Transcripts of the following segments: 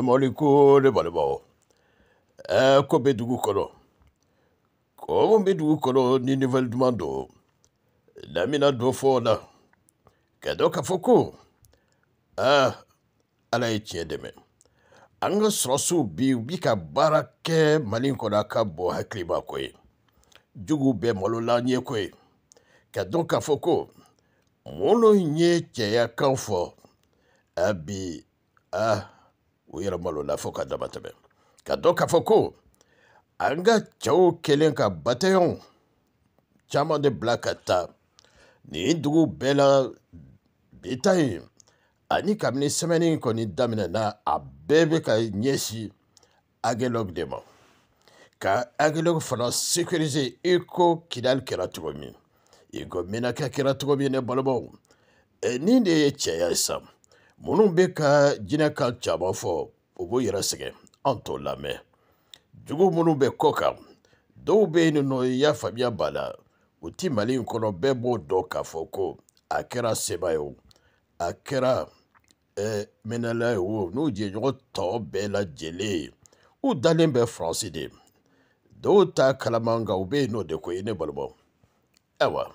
Mɔliko ne balibaaw ɛɛ ko bɛ dugu kɔnɔ ko min bɛ dugu kɔnɔ ni nifɛli duman don lamina do fɔ la ka dɔ k'a fɔ ko aa ala ye tiɲɛ dɛmɛ an ka sɔrɔsiw bi u bi ka baara kɛ mali kɔnɔ a ka bɔ hakiliba ko ye jugu bɛɛ malola an ye ko ye ka dɔn k'a fɔ ko minnu ye cɛya kan fɔ a bi a o yɛrɛ malo la fo ka dama tɛmɛ ka dɔn k'a fɔ ko an ka cɛw kɛlen ka batayɔnw caman de bila ka taa nin dugu bɛɛ la bi ta in ani kabini sɛmɛnni kɔni daminɛna a bɛɛ bɛ ka ɲɛsin agelɔg de ma ka agelɔg fana sécuriser i ko kidali kɛra cogo min i ko minakɛ kɛra cogo min ne balimaw nin de ye cɛya ye sa minnu bɛ ka jinɛ kan caman fɔ u b'u yɛrɛ sɛgɛn an t'o lamɛn jugu minnu bɛ kɔ kan dɔw bɛ yen nɔ i y'a faamuya b'a la u ti mali in kɔnɔ bɛɛ b'o dɔn k'a fɔ ko a kɛra seba ye o a kɛra ɛɛ mɛnɛla ye o n'u jɛɲɔgɔn tɔw bɛɛ lajɛlen ye u dalen bɛ faransi de dɔw ta kalama nka u bɛ yen n'o de ko ye ne balima ayiwa.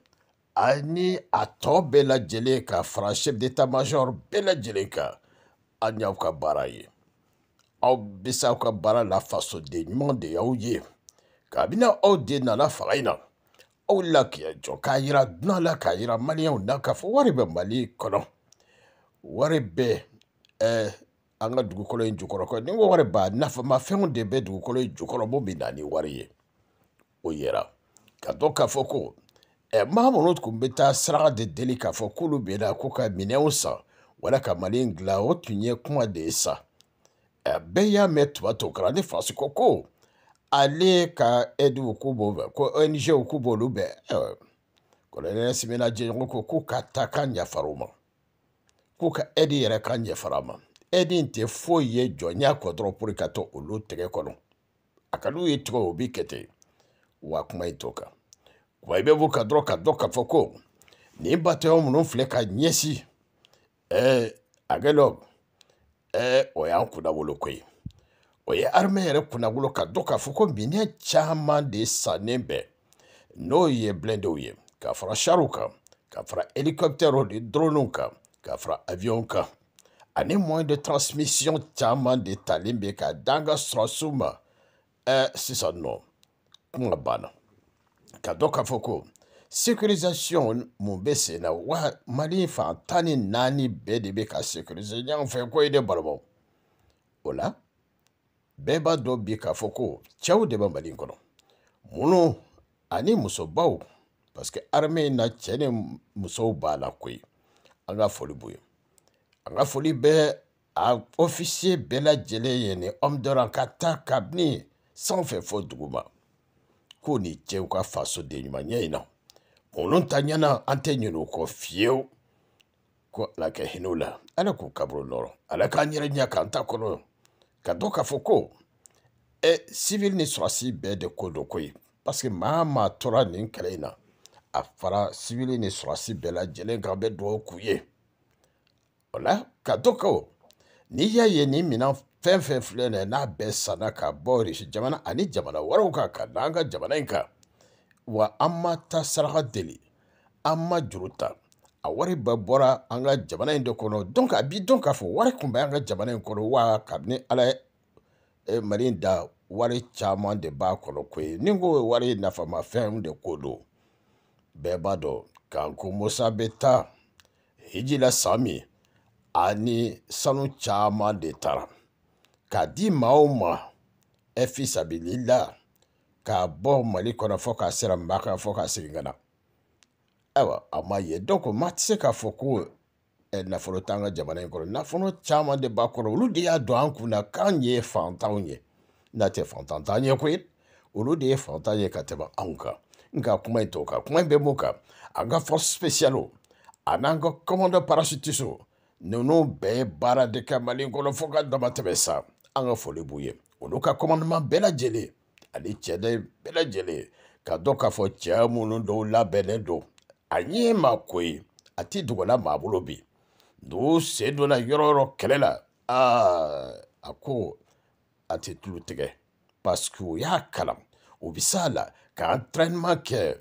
ani a tɔ bɛɛ lajɛlen kan fara chef d'état major bɛɛ lajɛlen kan aw y'aw ka baara ye aw bɛ se aw ka baara la fasoden ɲuman de y'aw ye kabini aw de nana fanga in na aw lakiya jɔ k'a yira dunan la k'a yira maliyɛnw na k'a fɔ wari bɛ mali kɔnɔ wari bɛ eh, ɛɛ an ka dugukolo in jukɔrɔ kɔ ni n ko wari ba nafamafɛnw de bɛ dugukolo in jukɔrɔ mun bɛ na ni wari ye o yɛrɛ ka dɔn k'a fɔ ko mahamud tun bɛ taa saraka de deli k'a fɔ k'olu bɛnna ko ka minɛnw san wala ka mali in dilan o tun ye kuma de ye sa bɛɛ y'a mɛn tuba to kara ni faransi ko ko ale ka ɛdiw k'u b'o bɛn ko ongw k'u b'olu bɛn kɔlɔlɔ simina jɛɲɔgɔn ko k'u ka ta k'an yafara o ma k'u ka ɛdi yɛrɛ k'an yafara a ma ɛdi in tɛ foyi ye jɔnya kɔ dɔrɔn pour ka to olu tɛgɛ kɔnɔ a ka d'u ye tɔgɔ o b'i kɛ ten wa kuma in t'o kan wa i bɛ b'u kan dɔrɔn ka dɔn k'a fɔ ko nin batayɔn minnu filɛ ka ɲɛsin ɛɛ agelɔg ɛɛ o y'an kunnawolo ko ye o ye armée yɛrɛ kunnawolo ka dɔn k'a fɔ ko minɛn caman de sannen bɛɛ n'o ye blindéw ye ka fara chariw kan ka fara hélicoptère de dronew kan ka fara avion kan ani moyen de transmission caman de talen bɛ ka d'an ka sɔrɔsiw ma ɛɛ sisan nɔ kuma eh, banna. ka dɔ k'a fɔ ko sécurisation mun bɛ sen na wa mali fan tan ni naani bɛɛ de bɛ ka sécurise ɲɔgɔn fɛ ko ye de balɔbɔ o la bɛɛ b'a dɔn bi k'a fɔ ko cɛw de bɛ mali kɔnɔ munnu ani musobaw parce que armée in na cɛ ni musow b'a la koyi an ka foli b'u ye an ka foli bɛ a officier bɛɛ lajɛlen ye ni homme d'or ka taa kabini sanfɛ fɔ dugu ma k'o ni cɛw ka de ɲumanya in na olu tanyana an tɛ ɲinu kɔ fiyewu ko ala ka hinɛ la ala k'u kaburu nɔrɔ ala k'an yɛrɛ ɲɛ k'an ta kɔnɔ ka dɔ k'a fɔ ko ɛ sivili ni sɔrɔsi bɛɛ de ko do ko ye parce que maa maa tora nin kɛlɛ in na a fara sivili ni sɔrɔsi bɛɛ lajɛlen kan bɛ dugawu k'u ye o la ka dɔn ko n'i y'a ye nin minɛn fɛn fɛn filɛ nin ye n'a bɛɛ sanna ka bɔ irisi jamana ani jamana wɛrɛw kan ka na an ka jamana in kan wa an ma ta saraka deli an ma juru ta a wari bɛɛ bɔra an ka jamana in de kɔnɔ donc a b'i dɔn k'a fɔ wari tun bɛ an ka jamana in kɔnɔ wa kabini ala ye e, mali in da wari caman de b'a kɔnɔ koyi ni n ko ye wari nafamafɛnw de ko don bɛɛ b'a dɔn k'an ko musa bɛ taa hiji la san min ani sanu caman de taara. k'a di maa o maa e fi sabilila k'a bɔ mali kɔnɔ fɔ k'a sera maa kan fɔ k'a segin ka na ayiwa a ma ye donc maa tɛ se k'a fɔ ko ɛ nafolo t'an ka jamana in kɔnɔ nafolo caman de b'a kɔnɔ olu de y'a don an kun na k'an ye fantanw ye n'a tɛ fantan t'an ye koyi olu de ye fantan ye ka tɛmɛ anw kan nka kuma in t'o kan kuma in bɛ mun kan an ka force spéciale a n'an ka commandant parachutiste ninnu bɛɛ ye baara de kɛ mali in kɔnɔ fo ka dama tɛmɛ sa an ka foli b'u ye olu ka kɔmandeman bɛɛ lajɛlen ani cɛden bɛɛ lajɛlen ka dɔn k'a fɔ cɛ minnu dɔw labɛnnen don a ɲɛ maa ko ye a ti dogola maa bolo bi n'u sen donna yɔrɔ o yɔrɔ kɛlɛ la aa a ko a tɛ tulu tigɛ paseke u y'a kalan u bɛ s'a la ka entraînement kɛ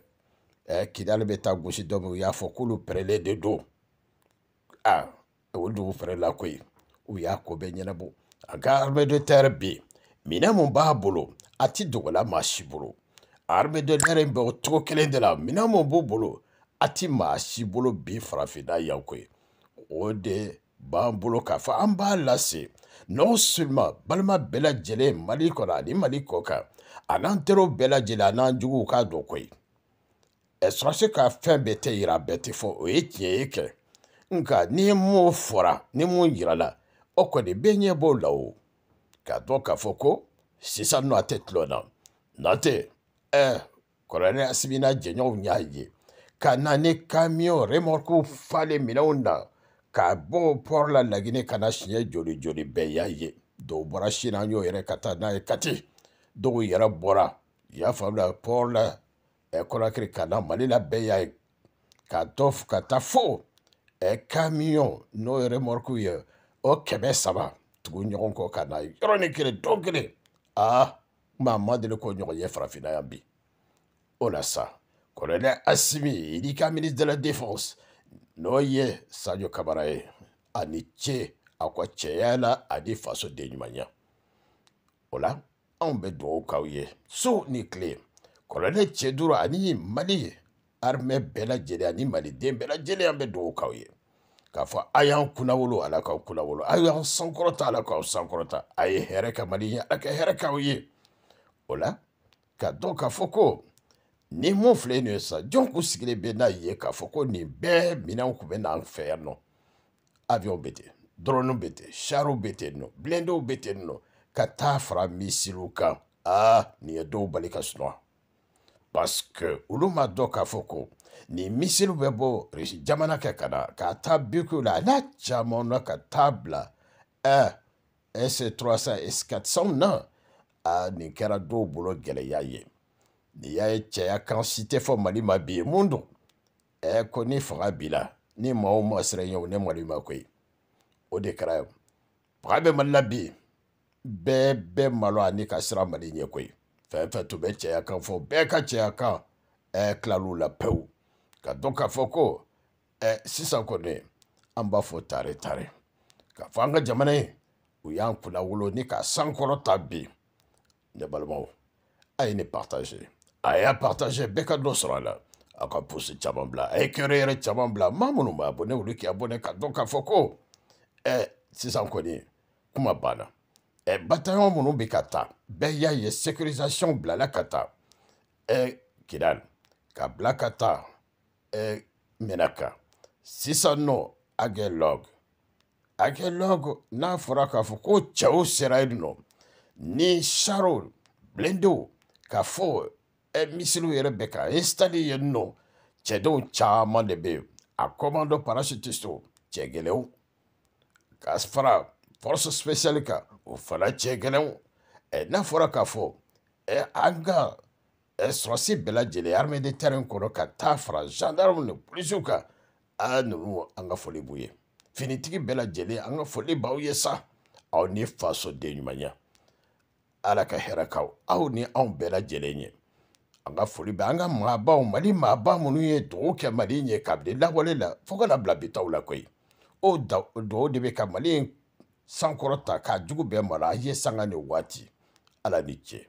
ɛɛ kidali bɛ taa gosi dɔ min u y'a fɔ k'olu pɛrɛlen de don aa o dugu pɛrɛla koyi u y'a ko bɛɛ ɲɛnabɔ Garde bɛ yen minɛn mun b'a bolo a ti dogola maa si bolo in bɛ o cogo kelen de la minɛn mun b'u bolo a ti maa si bolo bi farafinna yan koyi o de b'an bolo k'a fɔ an b'a lase n'o seulement balima bɛɛ lajɛlen Mali kɔnɔ ani Mali kɔ kan a n'an teriw bɛɛ lajɛlen a n'an juguw k'a dɔn koyi ɛsɔrɔsi ka fɛn bɛɛ tɛ yira a bɛɛ tɛ fɔ o ye tiɲɛ ye kɛ nka ni mun fɔra ni mun la. o kɔni bɛ ɲɛ b'o la o eh, k'a dɔn k'a fɔ ko sisan nɔ a tɛ tulon na n'o tɛ ɛɛ kɔrɔlen asimina jɛɲɔgɔnw y'a ye ka na ni kamiyɔn remɔruku falen minɛnw na ka bɔ pɔri la laginɛ ka na siɲɛ joli joli bɛɛ e y'a ye dɔw bɔra sini an y'o yɛrɛ ka taa n'a ye kati dɔw yɛrɛ bɔra y'a faamuya pɔri la ɛ e kɔnɔkiri ka na mali la bɛɛ y'a e ye ka dɔ ka taa fo ɛ kamiyɔn n'o ye remɔruku ye o kɛmɛ saba tugu ɲɔgɔn kɔ ka na yɔrɔnin kelen don kelen aa k'o ɲɔgɔn ye farafinna yan bi o la sa asimi i ministre de la défense n'o ye sadio kabara Aniche, ani Adi faso denɲumanya Ola, la anw bɛ dugawu k'aw ye so ni tile kɔlɔlɛ ani mali armée bɛɛ lajɛlen ani maliden bɛɛ lajɛlen an k'a fɔ a y'an kunnawolo ala k'aw kunnawolo a y'an sankɔrɔta ala k'aw sankɔrɔta a ye hɛrɛ ka mali ye ala ka hɛrɛ k'aw ye o la ka dɔn k'a fɔ ko ni mun filɛ nin ye sisan jɔn kun sigilen bɛ n'a ye k'a fɔ ko nin bɛɛ minɛnw kun bɛ n'an fɛ yan nɔ avion bɛ ten dɔrɔnw bɛ ten chariw bɛ ten nɔ bilendenw bɛ ten nɔ ka taa fara misiriw kan aa nin ye dɔw bali ka sunɔgɔ parce que olu ma dɔn k'a fɔ ko ni misiliw bɛ bɔ jamana kɛ ka na ka taa bikiw la n'a caman na ka taa bila ɛ ɛs300 ɛs400 na a nin kɛra dɔw bolo gɛlɛya ye nin y'a ye cɛya kan si tɛ fɔ mali ma bi mun don e, ɛ ko ni fanga b'i la ni maa o maa siran ye o ne mali ma koyi o de kɛra ye fanga bɛ mali la bi bɛɛ bɛ malo ani ka siran mali ɲɛ koyi fɛn fɛn tun bɛ cɛya kan fɔ bɛɛ ka cɛya kan ɛ e, tilal'u la pewu ka dɔn k'a fɔ ko ɛ sisan kɔni tare tare k'a fɔ an ka jamana u ni k'a ne balimaw a ye partage a y'a partage bɛɛ ka a la aw ka posi caman bila a ye kɛyɔrɔ yɛrɛ caman bila maa minnu b'a bɔ ne abonné ka dɔn k'a fɔ ko kuma banna bataillon minnu bɛ ka sécurisation bilala ka taa ɛ Kidal k'a e mere ka Sisano Aguelog Aguelog na-afụrụ aka fụkwa Chao Serrano e ni Sharon Blendo ka fo misiriw yɛrɛ bɛ ka installé yen nɔ cɛdenw caman de bɛ yen a commando parachutiste cɛ gɛlɛnw ka fara force spéciale kan o fana cɛ gɛlɛnw n'a fɔra k'a fɔ an ka sɔrɔsi bɛɛ lajɛlen armée de terre in kɔnɔ ka taa fara gendarme ni polisiw ah, kan aa ninnu an ka foli b'u ye finitigi bɛɛ lajɛlen an ka foli b'aw ye sa aw ah, ni fasoden ɲumanya ala ka hɛrɛ k'aw aw ni anw bɛɛ lajɛlen ye an ka foli bɛ an ka maabaw mali maaba minnu ye dugawu kɛ mali ye kabini lawale la fo ka na bila bitaw la koyi o dugawu de bɛ ka mali in sankɔrɔta k'a jugu bɛɛ mara a ye sanga ni waati ala ni ce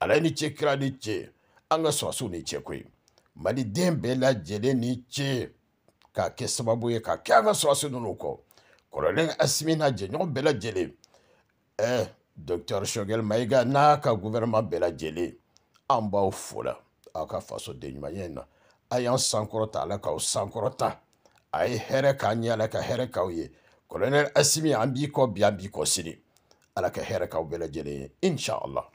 ala ni ce kira ni ce an ka sɔrɔsiw ni cɛ koyi maliden bɛɛ lajɛlen ni ce k'a kɛ sababu ye ka kɛ an ka sɔrɔsi ninnu kɔ kɔrɔlen asimi n'a jɛɲɔgɔn bɛɛ lajɛlen ɛɛ eh, dɔkitɛri sɔgɛli mayiga n'a ka guwɛrɛman bɛɛ lajɛlen an b'aw fo la aw ka fasoden ɲumanya in na a y'an sankɔrɔta ala k'aw sankɔrɔta a ye hɛrɛ k'an ɲɛ ala ka hɛrɛ k'aw ye kɔlɔnɛli asimi an b'i kɔ bi an b'i kɔ sini ala ka hɛrɛ k'aw bɛɛ lajɛlen ye insha